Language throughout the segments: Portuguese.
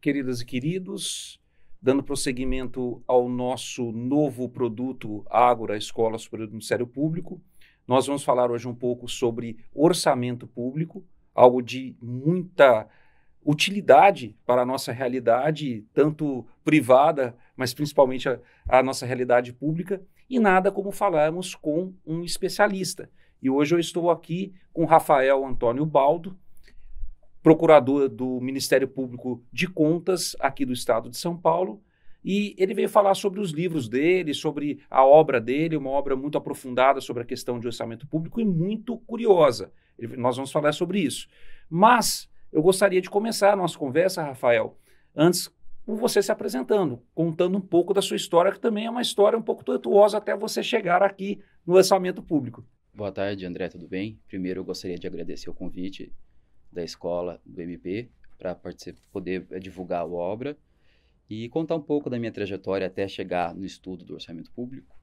queridas e queridos, dando prosseguimento ao nosso novo produto Ágora Escola Superior do Ministério Público, nós vamos falar hoje um pouco sobre orçamento público, algo de muita utilidade para a nossa realidade, tanto privada, mas principalmente a, a nossa realidade pública, e nada como falarmos com um especialista. E hoje eu estou aqui com Rafael Antônio Baldo, procurador do Ministério Público de Contas aqui do estado de São Paulo. E ele veio falar sobre os livros dele, sobre a obra dele, uma obra muito aprofundada sobre a questão de orçamento público e muito curiosa. Ele, nós vamos falar sobre isso. Mas eu gostaria de começar a nossa conversa, Rafael, antes com você se apresentando, contando um pouco da sua história, que também é uma história um pouco tortuosa até você chegar aqui no orçamento público. Boa tarde, André, tudo bem? Primeiro eu gostaria de agradecer o convite da escola do MP para poder eh, divulgar a obra e contar um pouco da minha trajetória até chegar no estudo do orçamento público.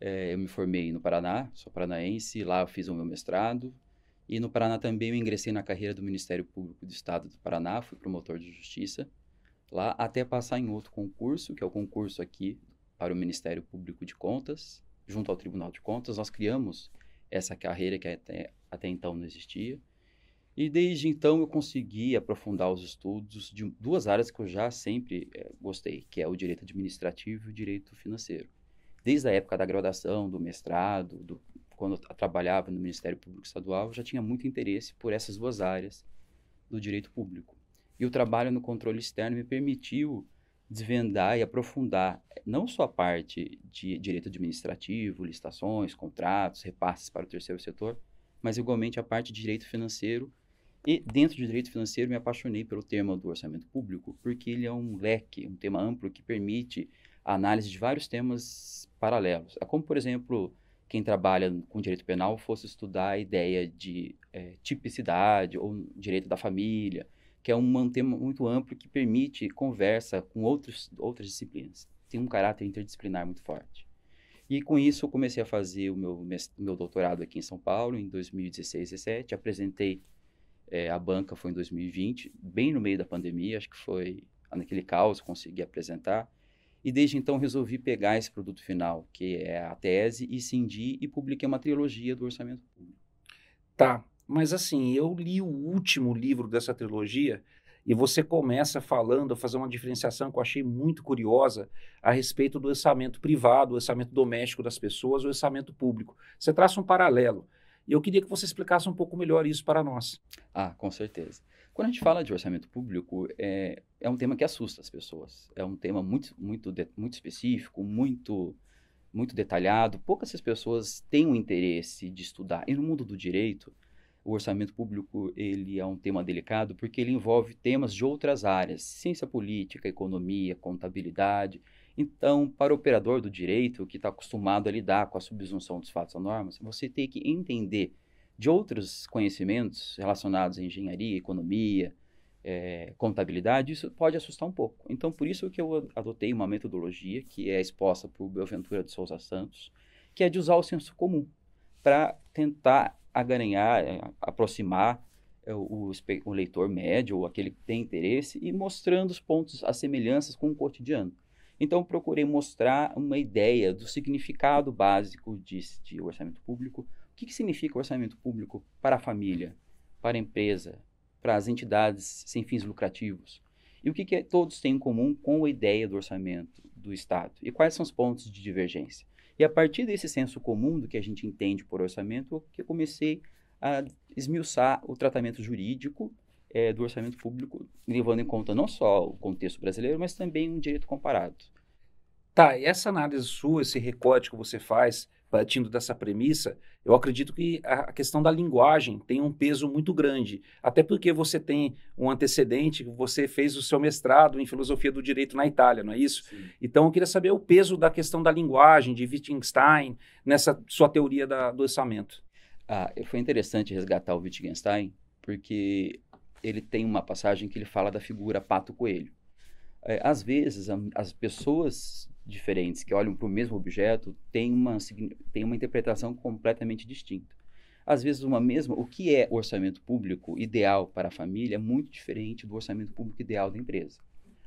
É, eu me formei no Paraná, sou paranaense, lá eu fiz o meu mestrado e no Paraná também eu ingressei na carreira do Ministério Público do Estado do Paraná, fui promotor de justiça lá até passar em outro concurso, que é o concurso aqui para o Ministério Público de Contas, junto ao Tribunal de Contas, nós criamos essa carreira que até, até então não existia. E desde então eu consegui aprofundar os estudos de duas áreas que eu já sempre é, gostei, que é o direito administrativo e o direito financeiro. Desde a época da graduação, do mestrado, do, quando eu trabalhava no Ministério Público Estadual, eu já tinha muito interesse por essas duas áreas do direito público. E o trabalho no controle externo me permitiu desvendar e aprofundar eh, não só a parte de direito administrativo, licitações, contratos, repasses para o terceiro setor, mas igualmente a parte de direito financeiro e dentro de direito financeiro, me apaixonei pelo tema do orçamento público, porque ele é um leque, um tema amplo que permite a análise de vários temas paralelos. É como, por exemplo, quem trabalha com direito penal fosse estudar a ideia de é, tipicidade ou direito da família, que é um tema muito amplo que permite conversa com outros, outras disciplinas. Tem um caráter interdisciplinar muito forte. E com isso eu comecei a fazer o meu, meu doutorado aqui em São Paulo, em 2016, 2017. Apresentei é, a banca foi em 2020, bem no meio da pandemia, acho que foi naquele caos consegui apresentar. E desde então resolvi pegar esse produto final, que é a tese, e cindir e publiquei uma trilogia do orçamento público. Tá, mas assim, eu li o último livro dessa trilogia e você começa falando, a fazer uma diferenciação que eu achei muito curiosa a respeito do orçamento privado, o orçamento doméstico das pessoas, o orçamento público. Você traça um paralelo. E eu queria que você explicasse um pouco melhor isso para nós. Ah, com certeza. Quando a gente fala de orçamento público, é, é um tema que assusta as pessoas. É um tema muito, muito, de, muito específico, muito, muito detalhado. Poucas pessoas têm o interesse de estudar. E no mundo do direito, o orçamento público ele é um tema delicado porque ele envolve temas de outras áreas, ciência política, economia, contabilidade. Então, para o operador do direito, que está acostumado a lidar com a subsunção dos fatos a normas, você tem que entender de outros conhecimentos relacionados à engenharia, economia, é, contabilidade, isso pode assustar um pouco. Então, por isso que eu adotei uma metodologia que é exposta por Belventura de Souza Santos, que é de usar o senso comum para tentar agarrar, é, eh, aproximar é, o, o leitor médio ou aquele que tem interesse e mostrando os pontos, as semelhanças com o cotidiano. Então, procurei mostrar uma ideia do significado básico de, de orçamento público. O que, que significa orçamento público para a família, para a empresa, para as entidades sem fins lucrativos? E o que, que todos têm em comum com a ideia do orçamento do Estado? E quais são os pontos de divergência? E a partir desse senso comum do que a gente entende por orçamento, que eu comecei a esmiuçar o tratamento jurídico é, do orçamento público, levando em conta não só o contexto brasileiro, mas também um direito comparado. Tá, e essa análise sua, esse recorte que você faz, partindo dessa premissa, eu acredito que a questão da linguagem tem um peso muito grande, até porque você tem um antecedente, você fez o seu mestrado em filosofia do direito na Itália, não é isso? Sim. Então eu queria saber o peso da questão da linguagem, de Wittgenstein, nessa sua teoria da, do orçamento. Ah, foi interessante resgatar o Wittgenstein, porque ele tem uma passagem que ele fala da figura pato-coelho. É, às vezes, a, as pessoas diferentes, que olham para o mesmo objeto, têm uma, tem uma interpretação completamente distinta. Às vezes, uma mesma, o que é orçamento público ideal para a família é muito diferente do orçamento público ideal da empresa.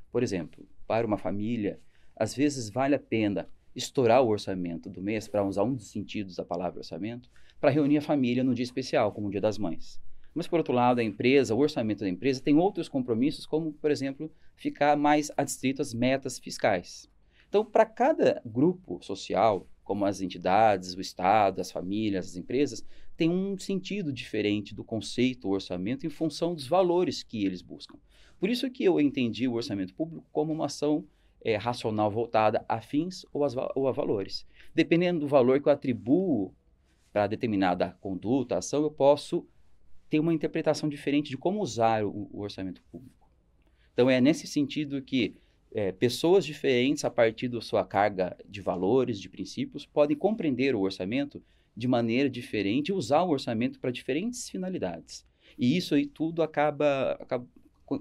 Por exemplo, para uma família, às vezes vale a pena estourar o orçamento do mês, para usar um dos sentidos da palavra orçamento, para reunir a família num dia especial, como o Dia das Mães. Mas, por outro lado, a empresa, o orçamento da empresa, tem outros compromissos, como, por exemplo, ficar mais adstrito às metas fiscais. Então, para cada grupo social, como as entidades, o Estado, as famílias, as empresas, tem um sentido diferente do conceito orçamento em função dos valores que eles buscam. Por isso que eu entendi o orçamento público como uma ação é, racional voltada a fins ou, as, ou a valores. Dependendo do valor que eu atribuo para determinada conduta, ação, eu posso ter uma interpretação diferente de como usar o, o orçamento público. Então, é nesse sentido que é, pessoas diferentes, a partir da sua carga de valores, de princípios, podem compreender o orçamento de maneira diferente e usar o orçamento para diferentes finalidades. E isso aí tudo acaba, acaba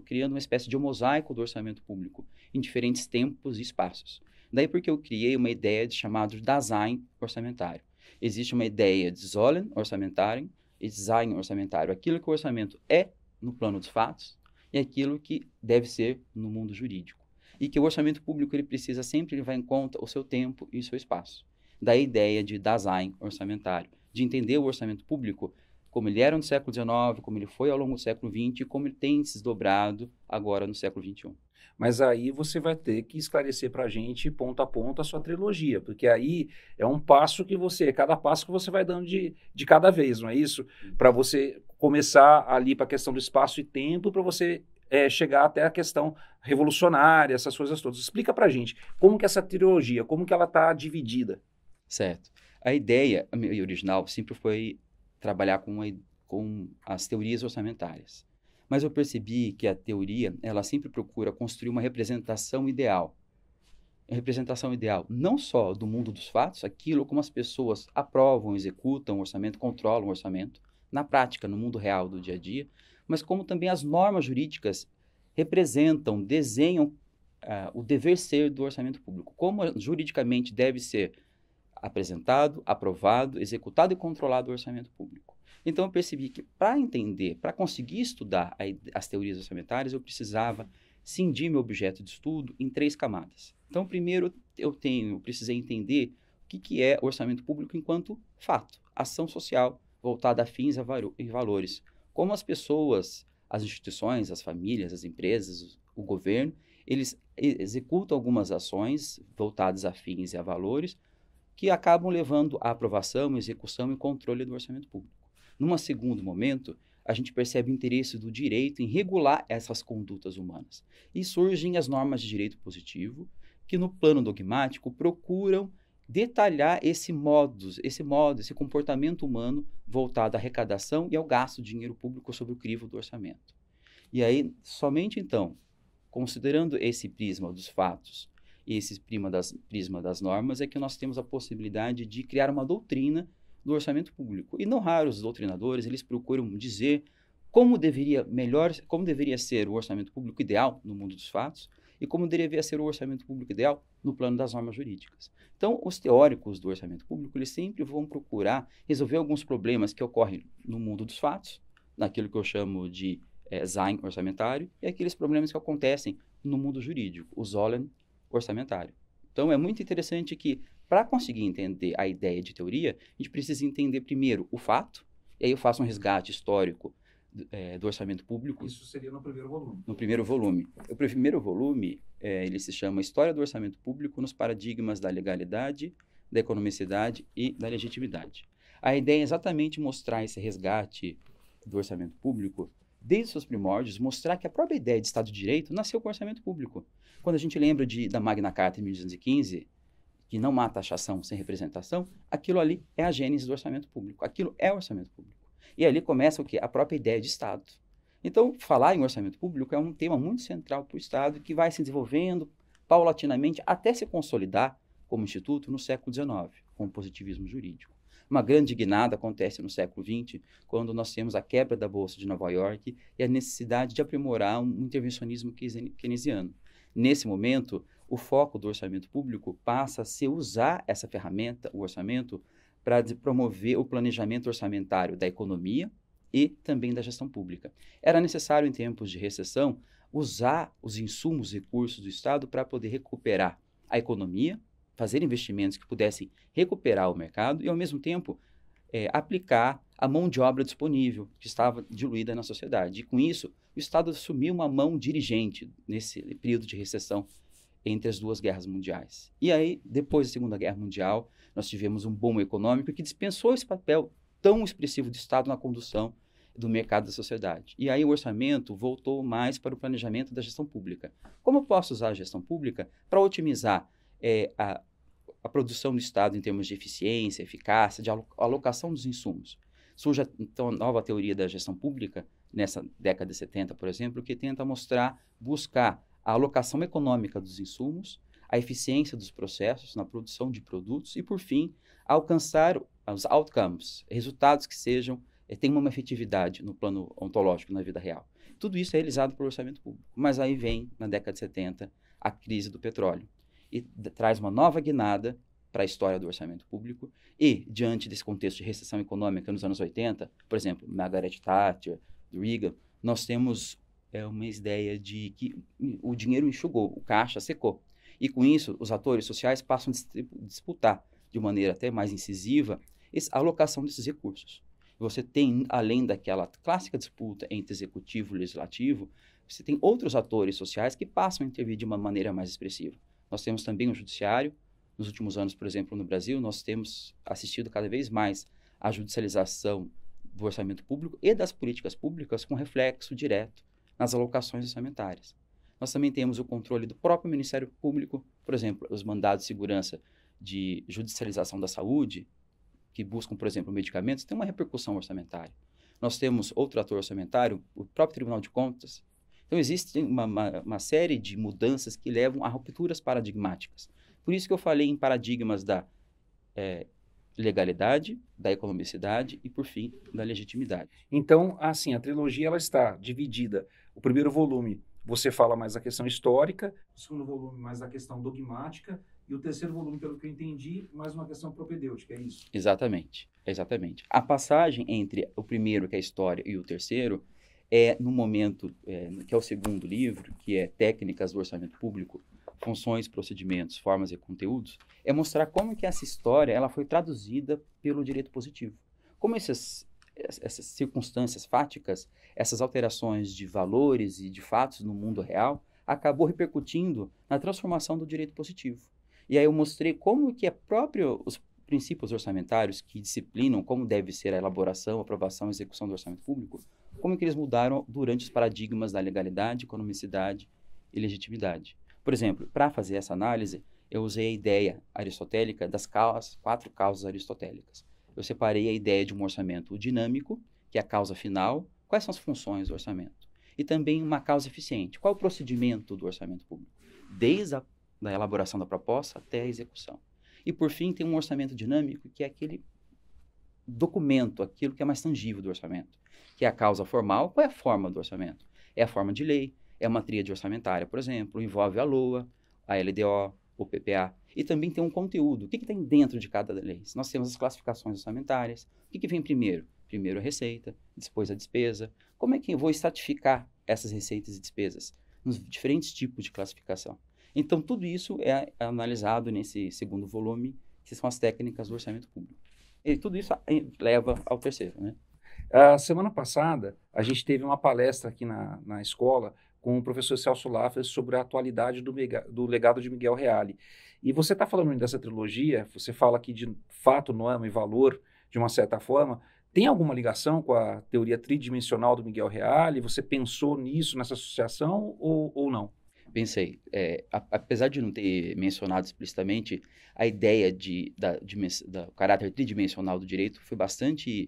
criando uma espécie de um mosaico do orçamento público em diferentes tempos e espaços. Daí porque eu criei uma ideia de chamado design orçamentário. Existe uma ideia de design orçamentário e design orçamentário, aquilo que o orçamento é no plano dos fatos e aquilo que deve ser no mundo jurídico e que o orçamento público ele precisa sempre levar em conta o seu tempo e o seu espaço. Da ideia de design orçamentário, de entender o orçamento público como ele era no século XIX, como ele foi ao longo do século XX e como ele tem se desdobrado agora no século XXI. Mas aí você vai ter que esclarecer para a gente, ponto a ponto, a sua trilogia, porque aí é um passo que você, cada passo que você vai dando de, de cada vez, não é isso? Uhum. Para você começar ali para a questão do espaço e tempo, para você é, chegar até a questão revolucionária, essas coisas todas. Explica para gente como que essa trilogia, como que ela está dividida. Certo. A ideia a minha original sempre foi trabalhar com, a, com as teorias orçamentárias. Mas eu percebi que a teoria, ela sempre procura construir uma representação ideal. Uma representação ideal não só do mundo dos fatos, aquilo como as pessoas aprovam, executam o orçamento, controlam o orçamento, na prática, no mundo real do dia a dia, mas como também as normas jurídicas representam, desenham uh, o dever ser do orçamento público, como juridicamente deve ser apresentado, aprovado, executado e controlado o orçamento público. Então eu percebi que para entender, para conseguir estudar a, as teorias orçamentárias, eu precisava cindir meu objeto de estudo em três camadas. Então primeiro eu tenho, eu precisei entender o que, que é orçamento público enquanto fato, ação social voltada a fins e valores como as pessoas, as instituições, as famílias, as empresas, o governo, eles executam algumas ações voltadas a fins e a valores que acabam levando à aprovação, execução e controle do orçamento público. Num segundo momento, a gente percebe o interesse do direito em regular essas condutas humanas. E surgem as normas de direito positivo, que no plano dogmático procuram detalhar esse modus, esse modo, esse comportamento humano voltado à arrecadação e ao gasto de dinheiro público sobre o crivo do orçamento. E aí, somente então, considerando esse prisma dos fatos e esse prisma das, prisma das normas, é que nós temos a possibilidade de criar uma doutrina do orçamento público. E não raro os doutrinadores, eles procuram dizer como deveria melhor, como deveria ser o orçamento público ideal no mundo dos fatos, e como deveria ser o orçamento público ideal no plano das normas jurídicas. Então, os teóricos do orçamento público, eles sempre vão procurar resolver alguns problemas que ocorrem no mundo dos fatos, naquilo que eu chamo de é, orçamentário, e aqueles problemas que acontecem no mundo jurídico, o Zollen orçamentário. Então, é muito interessante que, para conseguir entender a ideia de teoria, a gente precisa entender primeiro o fato, e aí eu faço um resgate histórico é, do orçamento público. Isso seria no primeiro volume. No primeiro volume. O primeiro volume, é, ele se chama História do Orçamento Público nos Paradigmas da Legalidade, da Economicidade e da Legitimidade. A ideia é exatamente mostrar esse resgate do orçamento público desde seus primórdios, mostrar que a própria ideia de Estado de Direito nasceu com o orçamento público. Quando a gente lembra de, da Magna Carta de 1915, que não mata a taxação sem representação, aquilo ali é a gênese do orçamento público. Aquilo é o orçamento público. E ali começa o quê? A própria ideia de Estado. Então, falar em orçamento público é um tema muito central para o Estado que vai se desenvolvendo paulatinamente até se consolidar como instituto no século XIX, com o positivismo jurídico. Uma grande guinada acontece no século XX, quando nós temos a quebra da Bolsa de Nova York e a necessidade de aprimorar um intervencionismo keynesiano. Nesse momento, o foco do orçamento público passa a ser usar essa ferramenta, o orçamento, para promover o planejamento orçamentário da economia e também da gestão pública. Era necessário, em tempos de recessão, usar os insumos e recursos do Estado para poder recuperar a economia, fazer investimentos que pudessem recuperar o mercado e, ao mesmo tempo, é, aplicar a mão de obra disponível que estava diluída na sociedade. E, com isso, o Estado assumiu uma mão dirigente nesse período de recessão entre as duas guerras mundiais. E aí, depois da Segunda Guerra Mundial, nós tivemos um boom econômico que dispensou esse papel tão expressivo do Estado na condução do mercado da sociedade. E aí o orçamento voltou mais para o planejamento da gestão pública. Como eu posso usar a gestão pública para otimizar é, a, a produção do Estado em termos de eficiência, eficácia, de alocação dos insumos? Surge, então, a nova teoria da gestão pública, nessa década de 70, por exemplo, que tenta mostrar, buscar a alocação econômica dos insumos, a eficiência dos processos na produção de produtos e, por fim, alcançar os outcomes, resultados que sejam eh, tenham uma efetividade no plano ontológico na vida real. Tudo isso é realizado pelo orçamento público. Mas aí vem, na década de 70, a crise do petróleo e traz uma nova guinada para a história do orçamento público. E, diante desse contexto de recessão econômica nos anos 80, por exemplo, Margaret Thatcher, Reagan, nós temos é uma ideia de que o dinheiro enxugou, o caixa secou. E com isso, os atores sociais passam a disputar de maneira até mais incisiva a alocação desses recursos. Você tem, além daquela clássica disputa entre executivo e legislativo, você tem outros atores sociais que passam a intervir de uma maneira mais expressiva. Nós temos também o judiciário. Nos últimos anos, por exemplo, no Brasil, nós temos assistido cada vez mais à judicialização do orçamento público e das políticas públicas com reflexo direto nas alocações orçamentárias. Nós também temos o controle do próprio Ministério Público, por exemplo, os mandados de segurança de judicialização da saúde, que buscam, por exemplo, medicamentos, tem uma repercussão orçamentária. Nós temos outro ator orçamentário, o próprio Tribunal de Contas. Então, existe uma, uma, uma série de mudanças que levam a rupturas paradigmáticas. Por isso que eu falei em paradigmas da é, legalidade, da economicidade e, por fim, da legitimidade. Então, assim, a trilogia ela está dividida o primeiro volume você fala mais da questão histórica, o segundo volume mais da questão dogmática e o terceiro volume, pelo que eu entendi, mais uma questão propedêutica, é isso? Exatamente, exatamente. A passagem entre o primeiro, que é a história, e o terceiro é no momento, é, que é o segundo livro, que é Técnicas do Orçamento Público, Funções, Procedimentos, Formas e Conteúdos, é mostrar como que essa história ela foi traduzida pelo direito positivo. Como esses essas circunstâncias fáticas, essas alterações de valores e de fatos no mundo real, acabou repercutindo na transformação do direito positivo. E aí eu mostrei como que é próprio os princípios orçamentários que disciplinam como deve ser a elaboração, aprovação e execução do orçamento público, como que eles mudaram durante os paradigmas da legalidade, economicidade e legitimidade. Por exemplo, para fazer essa análise, eu usei a ideia aristotélica das causas, quatro causas aristotélicas eu separei a ideia de um orçamento dinâmico, que é a causa final, quais são as funções do orçamento, e também uma causa eficiente, qual é o procedimento do orçamento público, desde a da elaboração da proposta até a execução. E por fim, tem um orçamento dinâmico, que é aquele documento, aquilo que é mais tangível do orçamento, que é a causa formal, qual é a forma do orçamento? É a forma de lei, é uma tríade orçamentária, por exemplo, envolve a LOA, a LDO, o PPA e também tem um conteúdo. O que, que tem dentro de cada lei? Nós temos as classificações orçamentárias. O que, que vem primeiro? Primeiro a receita, depois a despesa. Como é que eu vou estratificar essas receitas e despesas nos diferentes tipos de classificação? Então, tudo isso é analisado nesse segundo volume, que são as técnicas do orçamento público. E tudo isso eh, leva ao terceiro, né? A semana passada, a gente teve uma palestra aqui na, na escola com o professor Celso Laffer sobre a atualidade do, do legado de Miguel Reale. E você está falando dessa trilogia, você fala aqui de fato, nome e valor, de uma certa forma, tem alguma ligação com a teoria tridimensional do Miguel Reale? Você pensou nisso, nessa associação, ou, ou não? Pensei. É, apesar de não ter mencionado explicitamente, a ideia de, da, de, da caráter tridimensional do direito foi bastante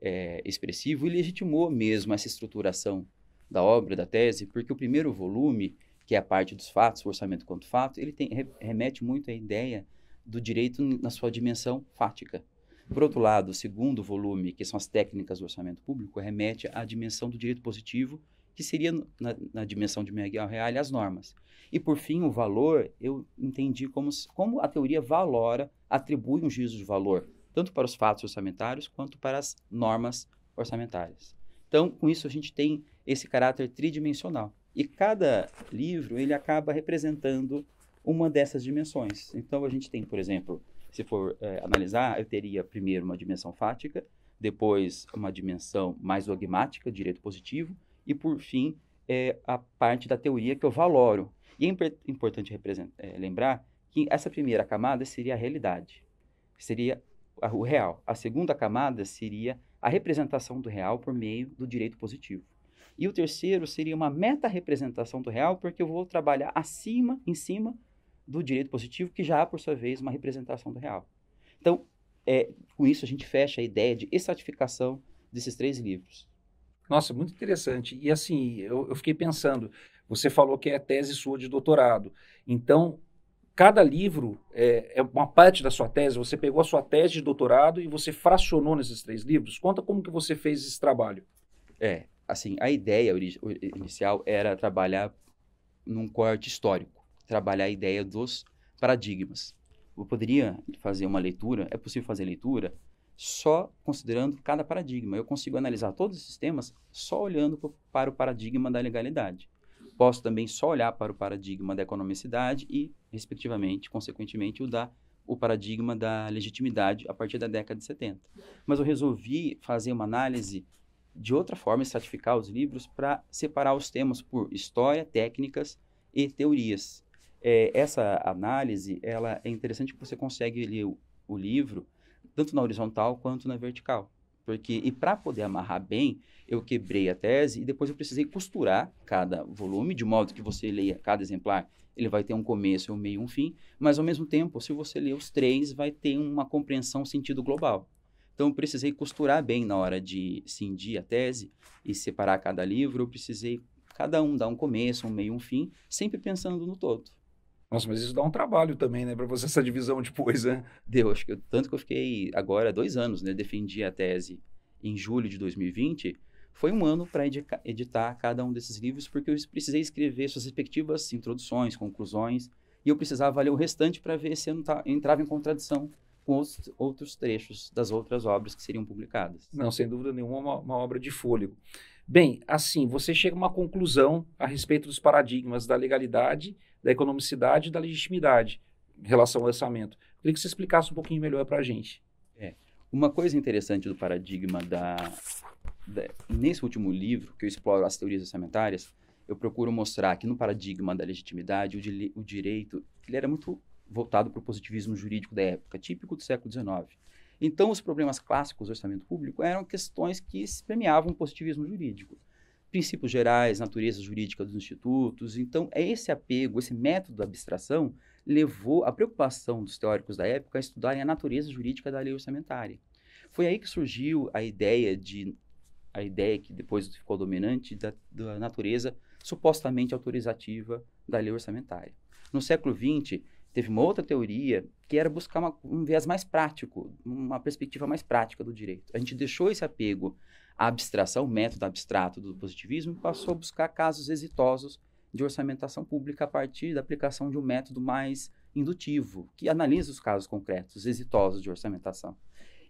é, expressivo e legitimou mesmo essa estruturação da obra, da tese, porque o primeiro volume, que é a parte dos fatos, o orçamento quanto fato, ele tem, remete muito à ideia do direito na sua dimensão fática. Por outro lado, o segundo volume, que são as técnicas do orçamento público, remete à dimensão do direito positivo, que seria, na, na dimensão de Miguel Reale, as normas. E, por fim, o valor, eu entendi como, como a teoria valora, atribui um juízo de valor, tanto para os fatos orçamentários quanto para as normas orçamentárias. Então, com isso, a gente tem esse caráter tridimensional. E cada livro ele acaba representando uma dessas dimensões. Então a gente tem, por exemplo, se for é, analisar, eu teria primeiro uma dimensão fática, depois uma dimensão mais dogmática, direito positivo, e por fim é, a parte da teoria que eu é valoro. E é imp importante é, lembrar que essa primeira camada seria a realidade, seria o real. A segunda camada seria a representação do real por meio do direito positivo. E o terceiro seria uma meta-representação do real, porque eu vou trabalhar acima, em cima do direito positivo, que já há, por sua vez, uma representação do real. Então, é, com isso, a gente fecha a ideia de estratificação desses três livros. Nossa, muito interessante. E assim, eu, eu fiquei pensando, você falou que é a tese sua de doutorado. Então, cada livro é, é, uma parte da sua tese. Você pegou a sua tese de doutorado e você fracionou nesses três livros. Conta como que você fez esse trabalho. É, assim, a ideia inicial era trabalhar num corte histórico, trabalhar a ideia dos paradigmas. Eu poderia fazer uma leitura, é possível fazer leitura só considerando cada paradigma. Eu consigo analisar todos os sistemas só olhando para o paradigma da legalidade. Posso também só olhar para o paradigma da economicidade e, respectivamente, consequentemente, o da o paradigma da legitimidade a partir da década de 70. Mas eu resolvi fazer uma análise de outra forma, estratificar os livros para separar os temas por história, técnicas e teorias. É, essa análise ela é interessante porque você consegue ler o, o livro tanto na horizontal quanto na vertical. Porque, e para poder amarrar bem, eu quebrei a tese e depois eu precisei costurar cada volume, de modo que você leia cada exemplar. Ele vai ter um começo, um meio, um fim, mas ao mesmo tempo, se você ler os três, vai ter uma compreensão, sentido global. Então, eu precisei costurar bem na hora de cindir a tese e separar cada livro. Eu precisei, cada um, dar um começo, um meio, um fim, sempre pensando no todo. Nossa, mas isso dá um trabalho também, né? Para você essa divisão depois, né? Deu, acho que eu, tanto que eu fiquei agora dois anos, né? Defendi a tese em julho de 2020. Foi um ano para editar cada um desses livros, porque eu precisei escrever suas respectivas introduções, conclusões, e eu precisava ler o restante para ver se eu não tá, entrava em contradição com os outros trechos das outras obras que seriam publicadas. Não, sem dúvida nenhuma, uma, uma obra de fôlego. Bem, assim, você chega a uma conclusão a respeito dos paradigmas da legalidade, da economicidade e da legitimidade em relação ao orçamento. Eu queria que você explicasse um pouquinho melhor para a gente. É. Uma coisa interessante do paradigma da, da, Nesse último livro, que eu exploro as teorias orçamentárias, eu procuro mostrar que no paradigma da legitimidade, o, di, o direito ele era muito voltado para o positivismo jurídico da época, típico do século XIX. Então, os problemas clássicos do orçamento público eram questões que se premiavam o positivismo jurídico. Princípios gerais, natureza jurídica dos institutos. Então, é esse apego, esse método da abstração, levou a preocupação dos teóricos da época a estudarem a natureza jurídica da lei orçamentária. Foi aí que surgiu a ideia de a ideia que depois ficou dominante da, da natureza supostamente autorizativa da lei orçamentária. No século XX, Teve uma outra teoria que era buscar uma, um viés mais prático, uma perspectiva mais prática do direito. A gente deixou esse apego à abstração, o método abstrato do positivismo, e passou a buscar casos exitosos de orçamentação pública a partir da aplicação de um método mais indutivo, que analisa os casos concretos, exitosos de orçamentação.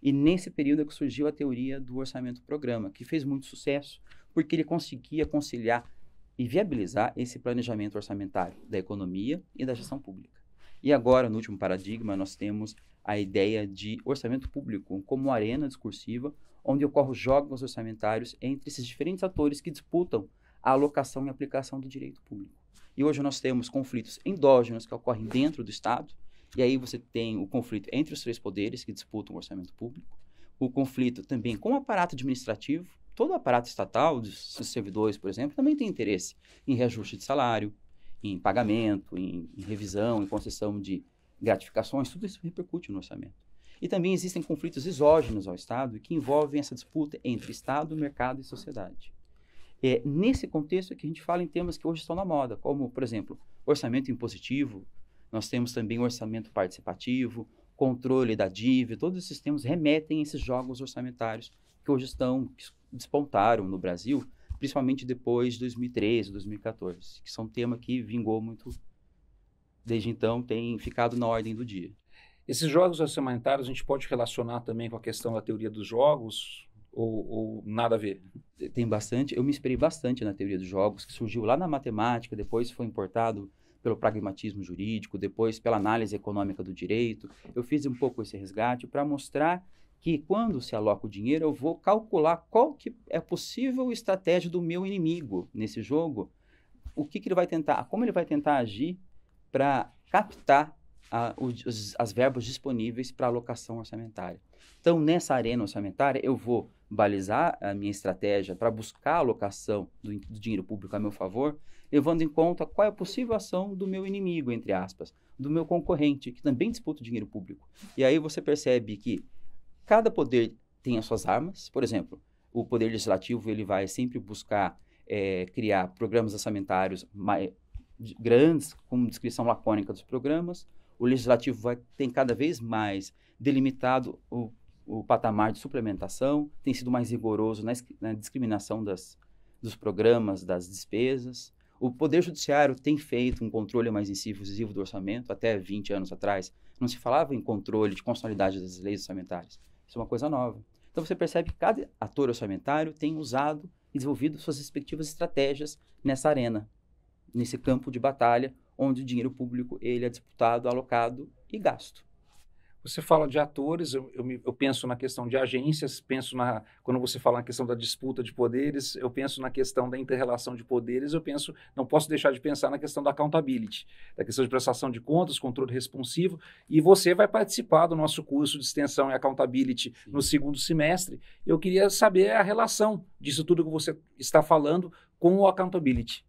E nesse período é que surgiu a teoria do orçamento-programa, que fez muito sucesso, porque ele conseguia conciliar e viabilizar esse planejamento orçamentário da economia e da gestão pública. E agora, no último paradigma, nós temos a ideia de orçamento público como arena discursiva, onde ocorrem jogos orçamentários entre esses diferentes atores que disputam a alocação e aplicação do direito público. E hoje nós temos conflitos endógenos que ocorrem dentro do Estado, e aí você tem o conflito entre os três poderes que disputam o orçamento público, o conflito também com o aparato administrativo, todo o aparato estatal, dos servidores, por exemplo, também tem interesse em reajuste de salário, em pagamento, em, em revisão, em concessão de gratificações, tudo isso repercute no orçamento. E também existem conflitos exógenos ao Estado que envolvem essa disputa entre Estado, mercado e sociedade. É nesse contexto que a gente fala em temas que hoje estão na moda, como, por exemplo, orçamento impositivo, nós temos também orçamento participativo, controle da dívida, todos esses temas remetem a esses jogos orçamentários que hoje estão, que despontaram no Brasil, principalmente depois de 2013, 2014, que são um tema que vingou muito desde então, tem ficado na ordem do dia. Esses jogos orçamentários a gente pode relacionar também com a questão da teoria dos jogos ou, ou, nada a ver? Tem bastante. Eu me inspirei bastante na teoria dos jogos, que surgiu lá na matemática, depois foi importado pelo pragmatismo jurídico, depois pela análise econômica do direito. Eu fiz um pouco esse resgate para mostrar que quando se aloca o dinheiro, eu vou calcular qual que é a possível estratégia do meu inimigo nesse jogo, o que, que ele vai tentar, como ele vai tentar agir para captar a, os, as verbas disponíveis para alocação orçamentária. Então, nessa arena orçamentária, eu vou balizar a minha estratégia para buscar a alocação do, do, dinheiro público a meu favor, levando em conta qual é a possível ação do meu inimigo, entre aspas, do meu concorrente, que também disputa o dinheiro público. E aí você percebe que Cada poder tem as suas armas. Por exemplo, o poder legislativo ele vai sempre buscar é, criar programas orçamentários mais, grandes, com descrição lacônica dos programas. O legislativo vai, tem cada vez mais delimitado o, o patamar de suplementação, tem sido mais rigoroso na, na discriminação das, dos programas, das despesas. O Poder Judiciário tem feito um controle mais incisivo do orçamento. Até 20 anos atrás, não se falava em controle de constitucionalidade das leis orçamentárias. Isso é uma coisa nova. Então você percebe que cada ator orçamentário tem usado e desenvolvido suas respectivas estratégias nessa arena, nesse campo de batalha onde o dinheiro público ele é disputado, alocado e gasto. Você fala de atores, eu, eu, eu, penso na questão de agências, penso na. Quando você fala na questão da disputa de poderes, eu penso na questão da interrelação de poderes, eu penso. Não posso deixar de pensar na questão da accountability, da questão de prestação de contas, controle responsivo. E você vai participar do nosso curso de extensão e accountability Sim. no segundo semestre. Eu queria saber a relação disso tudo que você está falando com o accountability.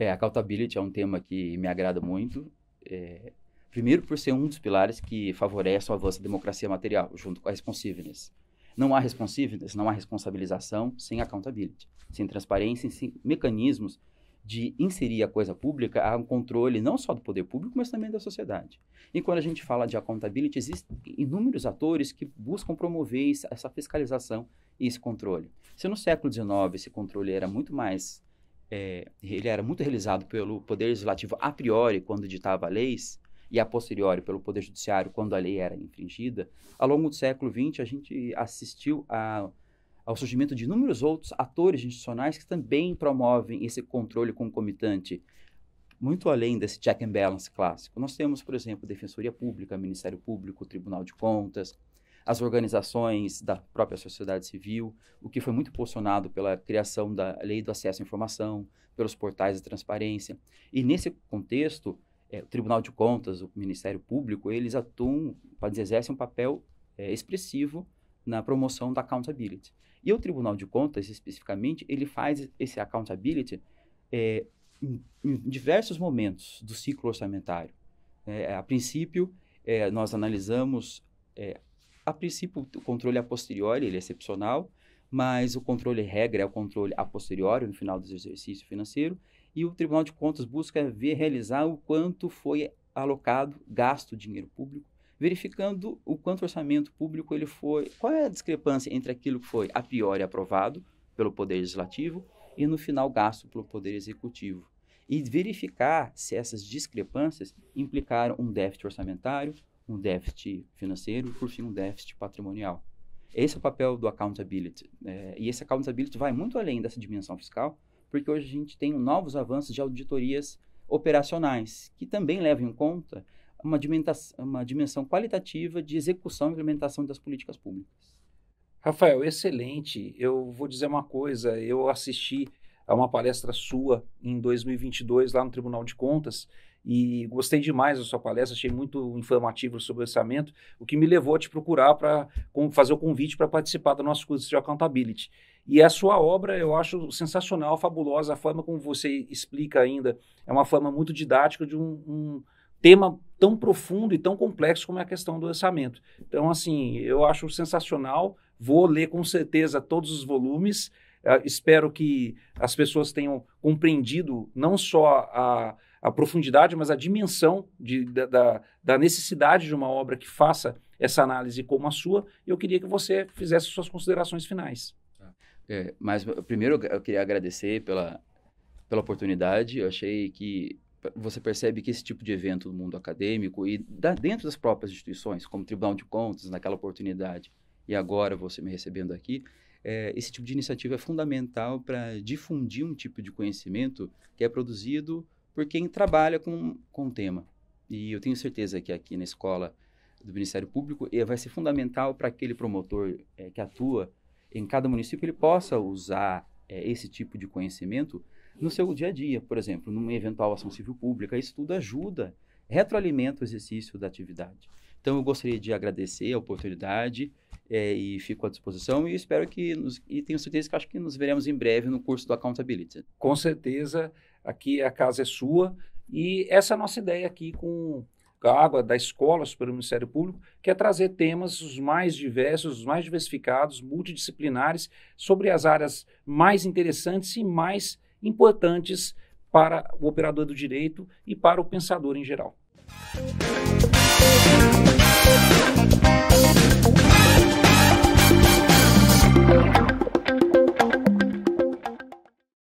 É, accountability é um tema que me agrada muito. É Primeiro, por ser um dos pilares que favorece o avanço da democracia material, junto com a responsiveness. Não há responsiveness, não há responsabilização sem accountability, sem transparência, sem mecanismos de inserir a coisa pública a um controle não só do poder público, mas também da sociedade. E quando a gente fala de accountability, existem inúmeros atores que buscam promover essa fiscalização e esse controle. Se no século XIX esse controle era muito mais, é, ele era muito realizado pelo poder legislativo a priori quando ditava leis, e a posteriori pelo Poder Judiciário quando a lei era infringida, ao longo do século XX a gente assistiu a, ao surgimento de inúmeros outros atores institucionais que também promovem esse controle concomitante, muito além desse check and balance clássico. Nós temos, por exemplo, Defensoria Pública, Ministério Público, Tribunal de Contas, as organizações da própria sociedade civil, o que foi muito posicionado pela criação da Lei do Acesso à Informação, pelos portais de transparência. E nesse contexto, é, o Tribunal de Contas, o Ministério Público, eles atuam, eles exercem um papel é, expressivo na promoção da accountability. E o Tribunal de Contas, especificamente, ele faz esse accountability é, em, em, diversos momentos do ciclo orçamentário. É, a princípio, é, nós analisamos, é, a princípio, o controle a posteriori, ele é excepcional, mas o controle regra é o controle a posteriori, no final do exercício financeiro, e o Tribunal de Contas busca ver, realizar o quanto foi alocado, gasto dinheiro público, verificando o quanto orçamento público ele foi, qual é a discrepância entre aquilo que foi a priori aprovado pelo Poder Legislativo e no final gasto pelo Poder Executivo. E verificar se essas discrepâncias implicaram um déficit orçamentário, um déficit financeiro e, por fim, um déficit patrimonial. Esse é o papel do accountability. É, e esse accountability vai muito além dessa dimensão fiscal, porque hoje a gente tem novos avanços de auditorias operacionais, que também levam em conta uma, uma dimensão qualitativa de execução e implementação das políticas públicas. Rafael, excelente. Eu vou dizer uma coisa: eu assisti a uma palestra sua em 2022 lá no Tribunal de Contas e gostei demais da sua palestra, achei muito informativo sobre o orçamento, o que me levou a te procurar para fazer o convite para participar do nosso curso de accountability. E a sua obra eu acho sensacional, fabulosa, a forma como você explica ainda. É uma forma muito didática de um, um tema tão profundo e tão complexo como é a questão do orçamento. Então, assim, eu acho sensacional. Vou ler com certeza todos os volumes. Uh, espero que as pessoas tenham compreendido não só a, a profundidade, mas a dimensão de, da, da, da, necessidade de uma obra que faça essa análise como a sua. E eu queria que você fizesse suas considerações finais. É, mas eh, primeiro eu queria agradecer pela, pela oportunidade. Eu achei que você percebe que esse tipo de evento do mundo acadêmico e da, dentro das próprias instituições, como Tribunal de Contas, naquela oportunidade, e agora você me recebendo aqui, é, esse tipo de iniciativa é fundamental para difundir um tipo de conhecimento que é produzido por quem trabalha com, com o tema. E eu tenho certeza que aqui na escola do Ministério Público eh, vai ser fundamental para aquele promotor é, que atua em cada município ele possa usar é, esse tipo de conhecimento no seu dia a dia, por exemplo, numa eventual ação civil pública. Isso tudo ajuda, retroalimenta o exercício da atividade. Então, eu gostaria de agradecer a oportunidade é, e fico à disposição e espero que nos, e tenho certeza que acho que nos veremos em breve no curso do Accountability. Com certeza, aqui a casa é sua e essa é a nossa ideia aqui com água da escola para o Ministério Público, que é trazer temas os mais diversos, os mais diversificados, multidisciplinares, sobre as áreas mais interessantes e mais importantes para o operador do direito e para o pensador em geral.